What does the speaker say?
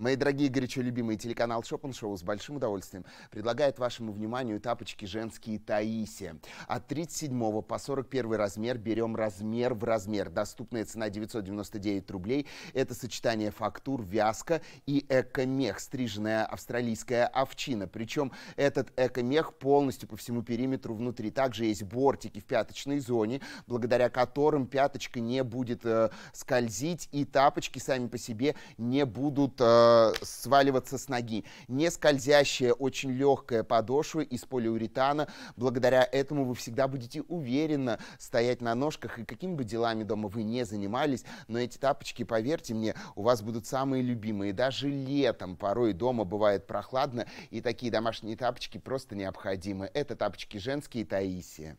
Мои дорогие, горячо любимые телеканал Шопен Шоу с большим удовольствием предлагает вашему вниманию тапочки женские Таисия. От 37 по 41 размер берем размер в размер. Доступная цена 999 рублей. Это сочетание фактур, вязка и эко-мех, стриженная австралийская овчина. Причем этот эко-мех полностью по всему периметру внутри. Также есть бортики в пяточной зоне, благодаря которым пяточка не будет э, скользить и тапочки сами по себе не будут... Э, Э, сваливаться с ноги. Не скользящая, очень легкая подошва из полиуретана. Благодаря этому вы всегда будете уверенно стоять на ножках. И какими бы делами дома вы не занимались, но эти тапочки, поверьте мне, у вас будут самые любимые. Даже летом порой дома бывает прохладно, и такие домашние тапочки просто необходимы. Это тапочки женские Таисия.